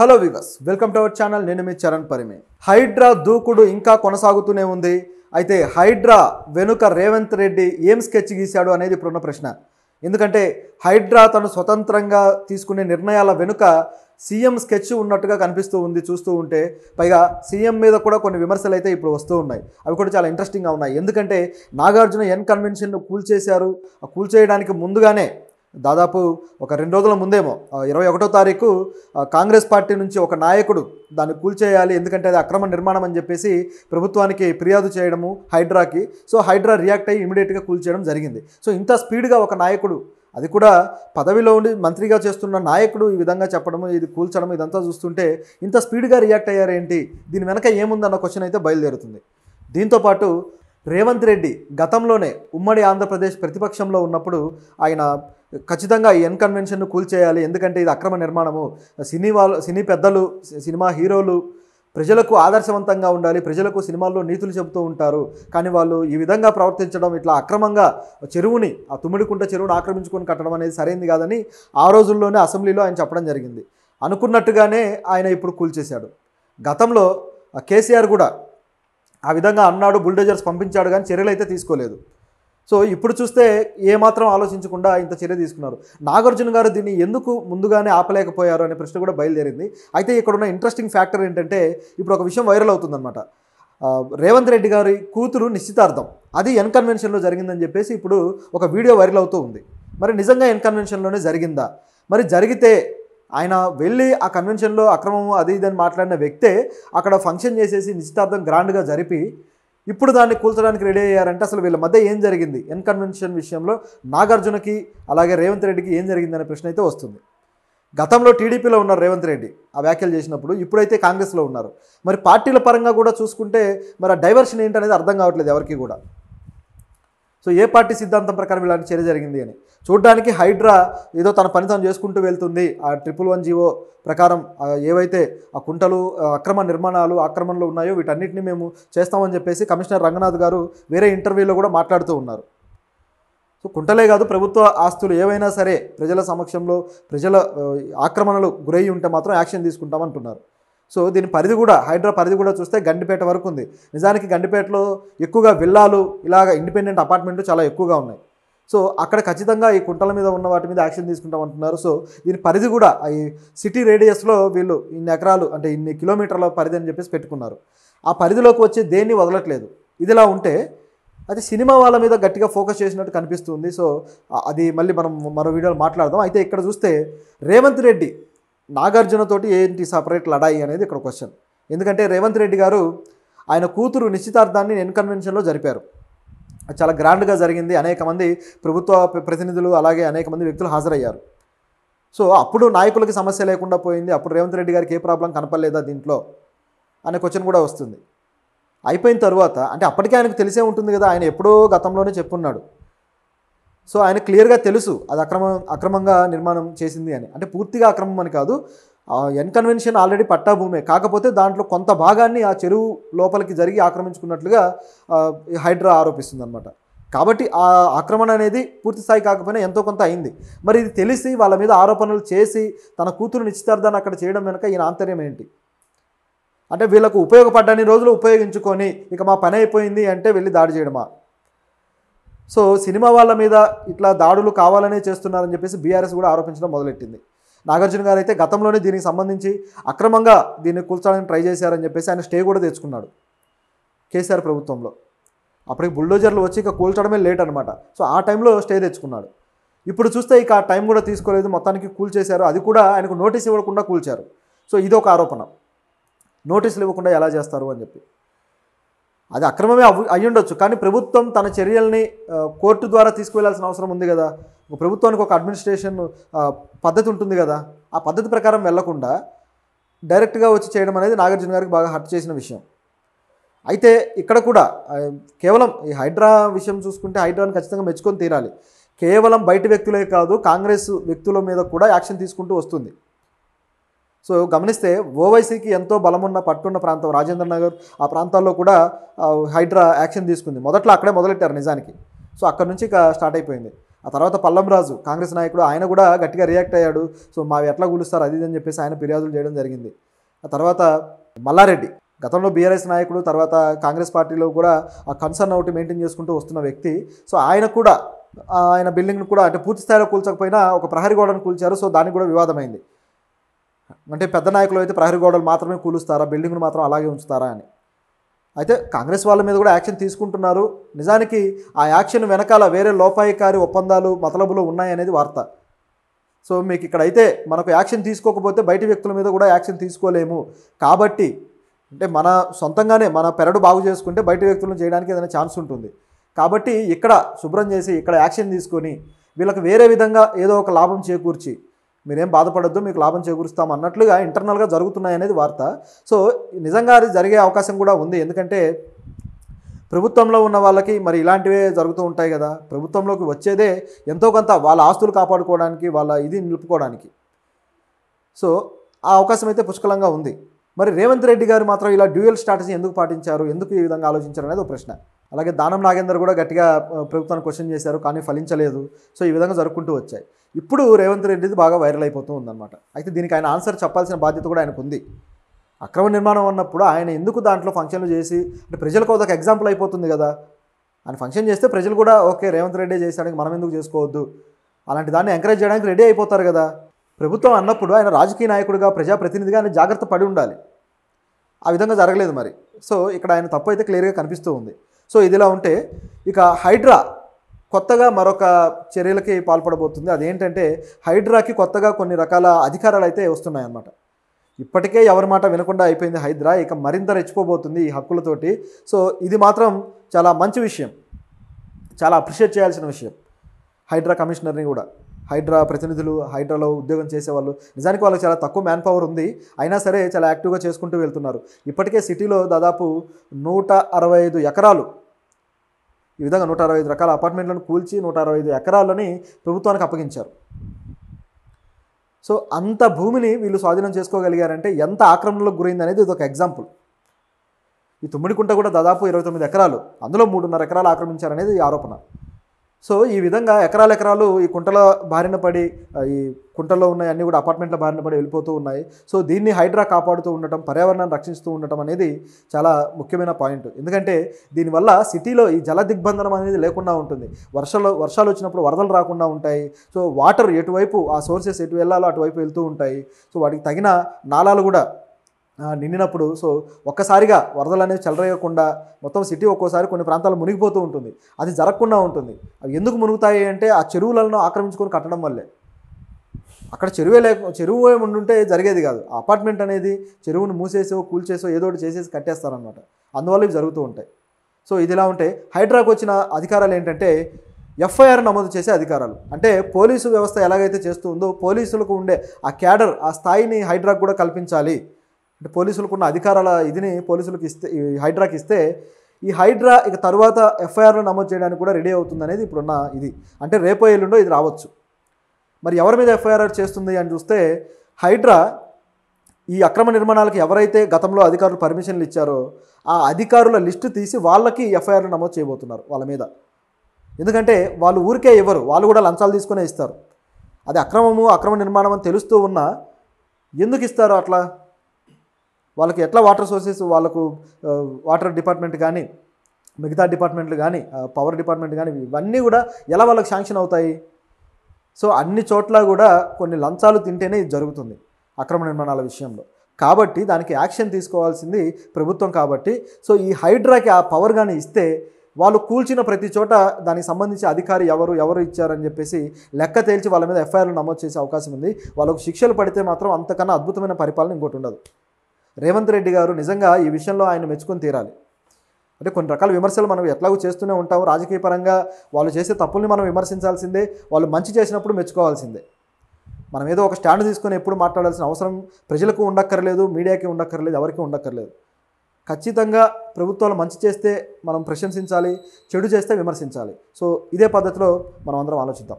hello viewers welcome to our channel నేను మీ చరణ్ పరిమే హైడ్రా దూకుడు ఇంకా కొనసాగుతూనే ఉంది అయితే హైడ్రా వెనుక రేవంత్ రెడ్డి ఏం స్కెచ్ గీశాడు అనేది ఇప్పుడున్న ప్రశ్న ఎందుకంటే హైడ్రా తను స్వతంత్రంగా తీసుకునే నిర్ణయాల వెనుక సీఎం స్కెచ్ ఉన్నట్టుగా కనిపిస్తూ ఉంది చూస్తూ ఉంటే పైగా సీఎం మీద కూడా కొన్ని విమర్శలు అయితే ఇప్పుడు వస్తూ ఉన్నాయి అవి కూడా చాలా ఇంట్రెస్టింగ్గా ఉన్నాయి ఎందుకంటే నాగార్జున ఎన్ కూల్ కూల్చేశారు ఆ కూల్చేయడానికి ముందుగానే దాదాపు ఒక రెండు రోజుల ముందేమో ఇరవై ఒకటో తారీఖు కాంగ్రెస్ పార్టీ నుంచి ఒక నాయకుడు దాన్ని కూల్చేయాలి ఎందుకంటే అది అక్రమ నిర్మాణం అని చెప్పేసి ప్రభుత్వానికి ఫిర్యాదు చేయడము హైడ్రాకి సో హైడ్రా రియాక్ట్ అయ్యి ఇమీడియట్గా కూల్చేయడం జరిగింది సో ఇంత స్పీడ్గా ఒక నాయకుడు అది కూడా పదవిలో ఉండి మంత్రిగా చేస్తున్న నాయకుడు ఈ విధంగా చెప్పడము ఇది కూల్చడం ఇదంతా చూస్తుంటే ఇంత స్పీడ్గా రియాక్ట్ అయ్యారేంటి దీని వెనక ఏముందన్న క్వశ్చన్ అయితే బయలుదేరుతుంది దీంతోపాటు రేవంత్ రెడ్డి గతంలోనే ఉమ్మడి ఆంధ్రప్రదేశ్ ప్రతిపక్షంలో ఉన్నప్పుడు ఆయన ఖచ్చితంగా ఈ ఎన్కన్వెన్షన్ను కూల్చేయాలి ఎందుకంటే ఇది అక్రమ నిర్మాణము సినీ వాళ్ళు సినీ పెద్దలు సినిమా హీరోలు ప్రజలకు ఆదర్శవంతంగా ఉండాలి ప్రజలకు సినిమాల్లో నీతులు చెబుతూ ఉంటారు కానీ వాళ్ళు ఈ విధంగా ప్రవర్తించడం ఇట్లా అక్రమంగా చెరువుని ఆ తుమ్మిడికుంట చెరువుని ఆక్రమించుకొని కట్టడం అనేది సరైంది కాదని ఆ రోజుల్లోనే అసెంబ్లీలో ఆయన చెప్పడం జరిగింది అనుకున్నట్టుగానే ఆయన ఇప్పుడు కూల్చేశాడు గతంలో కేసీఆర్ కూడా ఆ విధంగా అన్నాడు బుల్డోజర్స్ పంపించాడు కానీ చర్యలు అయితే తీసుకోలేదు సో ఇప్పుడు చూస్తే ఏమాత్రం ఆలోచించకుండా ఇంత చర్య తీసుకున్నారు నాగార్జున గారు దీన్ని ఎందుకు ముందుగానే ఆపలేకపోయారు అనే ప్రశ్న కూడా బయలుదేరింది అయితే ఇక్కడ ఉన్న ఇంట్రెస్టింగ్ ఫ్యాక్టర్ ఏంటంటే ఇప్పుడు ఒక విషయం వైరల్ అవుతుందన్నమాట రేవంత్ రెడ్డి గారి కూతురు నిశ్చితార్థం అది ఎన్ కన్వెన్షన్లో జరిగిందని చెప్పేసి ఇప్పుడు ఒక వీడియో వైరల్ అవుతూ ఉంది మరి నిజంగా ఎన్ కన్వెన్షన్లోనే జరిగిందా మరి జరిగితే ఆయన వెళ్ళి ఆ కన్వెన్షన్లో అక్రమము అది ఇది అని మాట్లాడిన వ్యక్తే అక్కడ ఫంక్షన్ చేసేసి నిశ్చితార్థం గ్రాండ్గా జరిపి ఇప్పుడు దాన్ని కూల్చడానికి రెడీ అయ్యారంటే అసలు వీళ్ళ మధ్య ఏం జరిగింది ఎన్కన్వెన్షన్ విషయంలో నాగార్జునకి అలాగే రేవంత్ రెడ్డికి ఏం జరిగిందనే ప్రశ్న అయితే వస్తుంది గతంలో టీడీపీలో ఉన్నారు రేవంత్ రెడ్డి ఆ వ్యాఖ్యలు చేసినప్పుడు ఇప్పుడైతే కాంగ్రెస్లో ఉన్నారు మరి పార్టీల పరంగా కూడా చూసుకుంటే మరి ఆ డైవర్షన్ ఏంటనేది అర్థం కావట్లేదు ఎవరికి కూడా సో ఏ పార్టీ సిద్ధాంతం ప్రకారం ఇలాంటి చర్య జరిగింది అని చూడడానికి హైడ్రా ఏదో తన పని తను చేసుకుంటూ వెళ్తుంది ఆ ట్రిపుల్ వన్ జీవో ప్రకారం ఏవైతే ఆ కుంటలు అక్రమ నిర్మాణాలు ఆక్రమణలు ఉన్నాయో వీటన్నిటిని మేము చేస్తామని చెప్పేసి కమిషనర్ రంగనాథ్ గారు వేరే ఇంటర్వ్యూలో కూడా మాట్లాడుతూ ఉన్నారు సో కుంటలే కాదు ప్రభుత్వ ఆస్తులు ఏవైనా సరే ప్రజల సమక్షంలో ప్రజల ఆక్రమణలు గురయ్యి ఉంటే మాత్రం యాక్షన్ తీసుకుంటామంటున్నారు సో దీని పరిధి కూడా హైడ్రా పరిధి కూడా చూస్తే గండిపేట వరకు ఉంది నిజానికి గండిపేటలో ఎక్కువగా విల్లాలు ఇలాగ ఇండిపెండెంట్ అపార్ట్మెంట్లు చాలా ఎక్కువగా ఉన్నాయి సో అక్కడ ఖచ్చితంగా ఈ కుంటల మీద ఉన్న వాటి మీద యాక్షన్ తీసుకుంటామంటున్నారు సో దీని పరిధి కూడా ఈ సిటీ రేడియస్లో వీళ్ళు ఇన్ని ఎకరాలు అంటే ఇన్ని కిలోమీటర్ల పరిధి అని చెప్పేసి పెట్టుకున్నారు ఆ పరిధిలోకి వచ్చి దేన్ని వదలట్లేదు ఇదిలా ఉంటే అది సినిమా వాళ్ళ మీద గట్టిగా ఫోకస్ చేసినట్టు కనిపిస్తుంది సో అది మళ్ళీ మనం మరో వీడియోలో మాట్లాడదాం అయితే ఇక్కడ చూస్తే రేవంత్ రెడ్డి నాగార్జునతోటి ఏంటి సపరేట్ లడాయి అనేది ఇక్కడ క్వశ్చన్ ఎందుకంటే రేవంత్ రెడ్డి గారు ఆయన కూతురు నిశ్చితార్థాన్ని నేను కన్వెన్షన్లో జరిపారు చాలా గ్రాండ్గా జరిగింది అనేక మంది ప్రభుత్వ ప్రతినిధులు అలాగే అనేక మంది వ్యక్తులు హాజరయ్యారు సో అప్పుడు నాయకులకి సమస్య లేకుండా పోయింది అప్పుడు రేవంత్ రెడ్డి గారికి ఏ ప్రాబ్లం కనపడలేదా దీంట్లో అనే క్వశ్చన్ కూడా వస్తుంది అయిపోయిన తర్వాత అంటే అప్పటికే ఆయనకు తెలిసే ఉంటుంది కదా ఆయన ఎప్పుడో గతంలోనే చెప్పున్నాడు సో ఆయన క్లియర్గా తెలుసు అది అక్రమ అక్రమంగా నిర్మాణం చేసింది అని అంటే పూర్తిగా అక్రమం అని కాదు ఎన్కన్వెన్షన్ ఆల్రెడీ పట్టాభూమే కాకపోతే దాంట్లో కొంత భాగాన్ని ఆ చెరువు లోపలికి జరిగి ఆక్రమించుకున్నట్లుగా హైడ్రా ఆరోపిస్తుంది అనమాట కాబట్టి ఆ ఆక్రమణ అనేది పూర్తి స్థాయి కాకపోయినా ఎంతో కొంత అయింది మరి ఇది తెలిసి వాళ్ళ మీద ఆరోపణలు చేసి తన కూతురు నిశ్చితార్థాన్ని అక్కడ చేయడం వెనుక ఈయన ఆంతర్యం ఏంటి అంటే వీళ్ళకు ఉపయోగపడ్డాన్ని రోజులు ఉపయోగించుకొని ఇక మా పని అయిపోయింది అంటే వెళ్ళి దాడి చేయడమా సో సినిమా వాళ్ళ మీద ఇట్లా దాడులు కావాలనే చేస్తున్నారని చెప్పేసి బీఆర్ఎస్ కూడా ఆరోపించడం మొదలెట్టింది నాగార్జున గారు అయితే గతంలోనే దీనికి సంబంధించి అక్రమంగా దీన్ని కూల్చడానికి ట్రై చేశారని చెప్పేసి ఆయన స్టే కూడా తెచ్చుకున్నాడు కేసీఆర్ ప్రభుత్వంలో అప్పటికి బుల్డోజర్లు వచ్చి ఇక కూల్చడమే లేట్ అనమాట సో ఆ టైంలో స్టే తెచ్చుకున్నాడు ఇప్పుడు చూస్తే ఇక ఆ టైం కూడా తీసుకోలేదు మొత్తానికి కూల్చేశారు అది కూడా ఆయనకు నోటీస్ ఇవ్వకుండా కూల్చారు సో ఇదొక ఆరోపణ నోటీసులు ఇవ్వకుండా ఎలా చేస్తారు అని చెప్పి అది అక్రమమే అయ్యుండొచ్చు కానీ ప్రభుత్వం తన చర్యల్ని కోర్టు ద్వారా తీసుకువెళ్లాల్సిన అవసరం ఉంది కదా ప్రభుత్వానికి ఒక అడ్మినిస్ట్రేషన్ పద్ధతి ఉంటుంది కదా ఆ పద్ధతి ప్రకారం వెళ్లకుండా డైరెక్ట్గా వచ్చి చేయడం అనేది నాగార్జున గారికి బాగా హర్ట్ చేసిన విషయం అయితే ఇక్కడ కూడా కేవలం ఈ హైడ్రా విషయం చూసుకుంటే హైడ్రాని ఖచ్చితంగా మెచ్చుకొని తీరాలి కేవలం బయట వ్యక్తులే కాదు కాంగ్రెస్ వ్యక్తుల మీద కూడా యాక్షన్ తీసుకుంటూ వస్తుంది సో గమనిస్తే ఓవైసీకి ఎంతో బలమున్న పట్టున్న ప్రాంతం రాజేంద్ర నగర్ ఆ ప్రాంతాల్లో కూడా హైడ్రా యాక్షన్ తీసుకుంది మొదట్లో అక్కడే మొదలెట్టారు నిజానికి సో అక్కడ నుంచి స్టార్ట్ అయిపోయింది ఆ తర్వాత పల్లంరాజు కాంగ్రెస్ నాయకుడు ఆయన కూడా గట్టిగా రియాక్ట్ అయ్యాడు సో మావి ఎట్లా కూలుస్తారు అది అని చెప్పేసి ఆయన ఫిర్యాదులు చేయడం జరిగింది ఆ తర్వాత మల్లారెడ్డి గతంలో బీఆర్ఎస్ నాయకుడు తర్వాత కాంగ్రెస్ పార్టీలో కూడా ఆ కన్సర్న్ ఒకటి మెయింటైన్ చేసుకుంటూ వస్తున్న వ్యక్తి సో ఆయన కూడా ఆయన బిల్డింగ్ను కూడా అంటే పూర్తి స్థాయిలో కూల్చకపోయినా ఒక ప్రహరీ గోడను కూల్చారు సో దానికి కూడా వివాదమైంది అంటే పెద్ద నాయకులు అయితే ప్రహరీ గోడలు మాత్రమే కూలుస్తారా బిల్డింగ్లు మాత్రం అలాగే ఉంచుతారా అని అయితే కాంగ్రెస్ వాళ్ళ మీద కూడా యాక్షన్ తీసుకుంటున్నారు నిజానికి ఆ యాక్షన్ వెనకాల వేరే లోపాయికారి ఒప్పందాలు మతలబులు ఉన్నాయనేది వార్త సో మీకు ఇక్కడైతే మనకు యాక్షన్ తీసుకోకపోతే బయట వ్యక్తుల మీద కూడా యాక్షన్ తీసుకోలేము కాబట్టి అంటే మన సొంతంగానే మన పెరడు బాగు చేసుకుంటే బయట వ్యక్తులను చేయడానికి ఏదైనా ఛాన్స్ ఉంటుంది కాబట్టి ఇక్కడ శుభ్రం చేసి ఇక్కడ యాక్షన్ తీసుకొని వీళ్ళకి వేరే విధంగా ఏదో ఒక లాభం చేకూర్చి మీరేం బాధపడద్దు మీకు లాభం చేకూరుస్తాం అన్నట్లుగా ఇంటర్నల్గా జరుగుతున్నాయి అనేది వార్త సో నిజంగా అది జరిగే అవకాశం కూడా ఉంది ఎందుకంటే ప్రభుత్వంలో ఉన్న వాళ్ళకి మరి ఇలాంటివే జరుగుతూ ఉంటాయి కదా ప్రభుత్వంలోకి వచ్చేదే ఎంతో కొంత వాళ్ళ ఆస్తులు కాపాడుకోవడానికి వాళ్ళ ఇది నిలుపుకోవడానికి సో ఆ అవకాశం అయితే పుష్కలంగా ఉంది మరి రేవంత్ రెడ్డి గారు మాత్రం ఇలా డ్యూయల్ స్ట్రాటజీ ఎందుకు పాటించారు ఎందుకు ఈ విధంగా ఆలోచించారు అనేది ఒక ప్రశ్న అలాగే దానం నాగేందర్ కూడా గట్టిగా ప్రభుత్వాన్ని క్వశ్చన్ చేశారు కానీ ఫలించలేదు సో ఈ విధంగా జరుపుకుంటూ వచ్చాయి ఇప్పుడు రేవంత్ రెడ్డిది బాగా వైరల్ అయిపోతూ ఉందన్నమాట అయితే దీనికి ఆయన ఆన్సర్ చెప్పాల్సిన బాధ్యత కూడా ఆయనకు ఉంది అక్రమ నిర్మాణం ఉన్నప్పుడు ఆయన ఎందుకు దాంట్లో ఫంక్షన్లు చేసి అంటే ప్రజలకు ఒక ఎగ్జాంపుల్ అయిపోతుంది కదా ఆయన ఫంక్షన్ చేస్తే ప్రజలు కూడా ఓకే రేవంత్ రెడ్డి చేసాడానికి మనం ఎందుకు చేసుకోవద్దు అలాంటి దాన్ని ఎంకరేజ్ చేయడానికి రెడీ అయిపోతారు కదా ప్రభుత్వం అన్నప్పుడు ఆయన రాజకీయ నాయకుడిగా ప్రజాప్రతినిధిగా ఆయన జాగ్రత్త పడి ఉండాలి ఆ విధంగా జరగలేదు మరి సో ఇక్కడ ఆయన తప్పు అయితే క్లియర్గా కనిపిస్తూ ఉంది సో ఇదిలా ఉంటే ఇక హైడ్రా కొత్తగా మరొక చర్యలకి పాల్పడబోతుంది అదేంటంటే హైడ్రాకి కొత్తగా కొన్ని రకాల అధికారాలు అయితే వస్తున్నాయన్నమాట ఇప్పటికే ఎవరి మాట వినకుండా అయిపోయింది హైదరా ఇక మరింత రెచ్చిపోబోతుంది ఈ హక్కులతోటి సో ఇది మాత్రం చాలా మంచి విషయం చాలా అప్రిషియేట్ చేయాల్సిన విషయం హైడ్రా కమిషనర్ని కూడా హైడ్రా ప్రతినిధులు హైడ్రాలో ఉద్యోగం చేసేవాళ్ళు నిజానికి వాళ్ళకి చాలా తక్కువ మ్యాన్ పవర్ ఉంది అయినా సరే చాలా యాక్టివ్గా చేసుకుంటూ వెళ్తున్నారు ఇప్పటికే సిటీలో దాదాపు నూట అరవై ఐదు ఎకరాలు ఈ విధంగా నూట అరవై ఐదు రకాల అపార్ట్మెంట్లను కూల్చి నూట అరవై ఐదు ఎకరాలని ప్రభుత్వానికి అప్పగించారు సో అంత భూమిని వీళ్ళు స్వాధీనం చేసుకోగలిగారంటే ఎంత ఆక్రమణలకు గురైంది అనేది ఇది ఒక ఎగ్జాంపుల్ ఈ తుమ్మిడికుంట కూడా దాదాపు ఇరవై తొమ్మిది ఎకరాలు అందులో మూడున్నర ఎకరాలు ఆక్రమించారనేది ఈ ఆరోపణ సో ఈ విధంగా ఎకరాల ఎకరాలు ఈ కుంటల బారిన పడి ఈ కుంటల్లో ఉన్నాయి అన్నీ కూడా అపార్ట్మెంట్ల బారిన పడి వెళ్ళిపోతూ ఉన్నాయి సో దీన్ని హైడ్రా కాపాడుతూ ఉండటం పర్యావరణాన్ని రక్షిస్తూ ఉండటం అనేది చాలా ముఖ్యమైన పాయింట్ ఎందుకంటే దీనివల్ల సిటీలో ఈ జల దిగ్బంధనం అనేది లేకుండా ఉంటుంది వర్షాలు వర్షాలు వచ్చినప్పుడు వరదలు రాకుండా ఉంటాయి సో వాటర్ ఎటువైపు ఆ సోర్సెస్ ఎటు వెళ్ళాలో అటువైపు వెళ్తూ ఉంటాయి సో వాటికి తగిన నాళాలు కూడా నిండినప్పుడు సో ఒక్కసారిగా వరదలు అనేవి చెలరేయకుండా మొత్తం సిటీ ఒక్కోసారి కొన్ని ప్రాంతాలు మునిగిపోతూ ఉంటుంది అది జరగకుండా ఉంటుంది అవి ఎందుకు మునుగుతాయి అంటే ఆ చెరువులను ఆక్రమించుకొని కట్టడం వల్లే అక్కడ చెరువే లేక చెరువు ఉండుంటే జరిగేది కాదు ఆ అపార్ట్మెంట్ అనేది చెరువును మూసేసో కూల్చేసో ఏదో ఒకటి చేసేసి కట్టేస్తారనమాట అందువల్ల ఇవి జరుగుతూ ఉంటాయి సో ఇది ఇలా ఉంటే హైడ్రాకు వచ్చిన అధికారాలు ఏంటంటే ఎఫ్ఐఆర్ నమోదు చేసే అధికారాలు అంటే పోలీసు వ్యవస్థ ఎలాగైతే చేస్తుందో పోలీసులకు ఉండే ఆ క్యాడర్ ఆ స్థాయిని హైడ్రాక్ కూడా కల్పించాలి అంటే పోలీసులకు ఉన్న అధికారాల ఇదిని పోలీసులకు ఇస్తే హైడ్రాకి ఇస్తే ఈ హైడ్రా ఇక తర్వాత ఎఫ్ఐఆర్లో నమోదు చేయడానికి కూడా రెడీ అవుతుంది అనేది ఇప్పుడున్న ఇది అంటే రేపో ఎల్లుండో ఇది రావచ్చు మరి ఎవరి మీద ఎఫ్ఐఆర్ చేస్తుంది అని చూస్తే హైడ్రా ఈ అక్రమ నిర్మాణాలకు ఎవరైతే గతంలో అధికారులు పర్మిషన్లు ఇచ్చారో ఆ అధికారుల లిస్టు తీసి వాళ్ళకి ఎఫ్ఐఆర్లు నమోదు చేయబోతున్నారు వాళ్ళ మీద ఎందుకంటే వాళ్ళు ఊరికే ఇవ్వరు వాళ్ళు కూడా లంచాలు తీసుకునే ఇస్తారు అది అక్రమము అక్రమ నిర్మాణం అని తెలుస్తూ ఉన్నా ఎందుకు ఇస్తారు అట్లా వాళ్ళకి ఎట్లా వాటర్ సోర్సెస్ వాళ్ళకు వాటర్ డిపార్ట్మెంట్ కానీ మిగతా డిపార్ట్మెంట్లు కానీ పవర్ డిపార్ట్మెంట్ కానీ ఇవన్నీ కూడా ఎలా వాళ్ళకి శాంక్షన్ అవుతాయి సో అన్ని చోట్ల కూడా కొన్ని లంచాలు తింటేనే ఇది జరుగుతుంది అక్రమ నిర్మాణాల విషయంలో కాబట్టి దానికి యాక్షన్ తీసుకోవాల్సింది ప్రభుత్వం కాబట్టి సో ఈ హైడ్రాకి ఆ పవర్ కానీ ఇస్తే వాళ్ళు కూల్చిన ప్రతి చోట దానికి సంబంధించి అధికారి ఎవరు ఎవరు ఇచ్చారని చెప్పేసి లెక్క తేల్చి వాళ్ళ మీద ఎఫ్ఐఆర్లు నమోదు చేసే అవకాశం ఉంది వాళ్ళకు శిక్షలు పడితే మాత్రం అంతకన్నా అద్భుతమైన పరిపాలన ఇంకోటి ఉండదు రేవంత్ రెడ్డి గారు నిజంగా ఈ విషయంలో ఆయన మెచ్చుకొని తీరాలి అంటే కొన్ని రకాల విమర్శలు మనం ఎట్లాగూ చేస్తూనే ఉంటాం రాజకీయ పరంగా వాళ్ళు చేసే తప్పుల్ని మనం విమర్శించాల్సిందే వాళ్ళు మంచి చేసినప్పుడు మెచ్చుకోవాల్సిందే మనం ఏదో ఒక స్టాండ్ తీసుకొని ఎప్పుడు మాట్లాడాల్సిన అవసరం ప్రజలకు ఉండక్కర్లేదు మీడియాకి ఉండక్కర్లేదు ఎవరికి ఉండక్కర్లేదు ఖచ్చితంగా ప్రభుత్వాలు మంచి చేస్తే మనం ప్రశంసించాలి చెడు చేస్తే విమర్శించాలి సో ఇదే పద్ధతిలో మనం అందరం ఆలోచిద్దాం